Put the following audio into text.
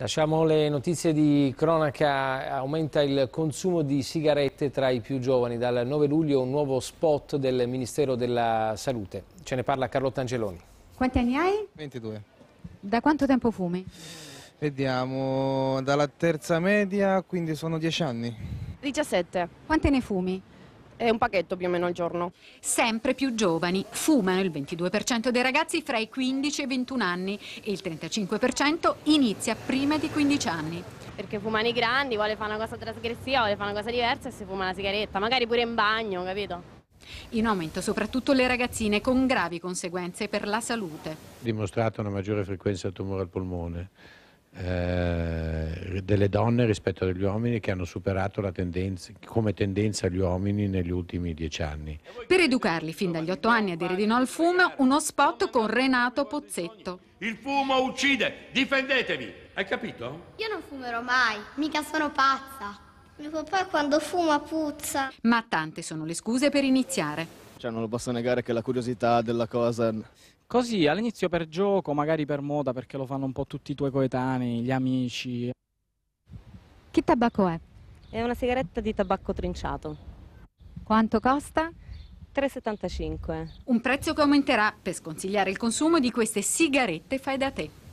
Lasciamo le notizie di cronaca, aumenta il consumo di sigarette tra i più giovani. Dal 9 luglio un nuovo spot del Ministero della Salute. Ce ne parla Carlotta Angeloni. Quanti anni hai? 22. Da quanto tempo fumi? Vediamo, dalla terza media, quindi sono 10 anni. 17. Quante ne fumi? È un pacchetto più o meno al giorno. Sempre più giovani fumano il 22% dei ragazzi fra i 15 e i 21 anni e il 35% inizia prima di 15 anni. Perché fumano i grandi, vuole fare una cosa trasgressiva, vuole fare una cosa diversa e si fuma la sigaretta, magari pure in bagno, capito? In aumento soprattutto le ragazzine con gravi conseguenze per la salute. Dimostrata una maggiore frequenza di tumore al polmone eh, delle donne rispetto agli uomini che hanno superato tendenza, come tendenza gli uomini negli ultimi dieci anni. Per educarli fin dagli otto anni a dire di no al fumo, uno spot con Renato Pozzetto. Il fumo uccide, difendetevi, hai capito? Io non fumerò mai, mica sono pazza. Mio papà quando fuma puzza. Ma tante sono le scuse per iniziare. Cioè non lo posso negare che la curiosità della cosa Così all'inizio per gioco, magari per moda, perché lo fanno un po' tutti i tuoi coetanei, gli amici. Che tabacco è? È una sigaretta di tabacco trinciato. Quanto costa? 3,75. Un prezzo che aumenterà per sconsigliare il consumo di queste sigarette fai da te.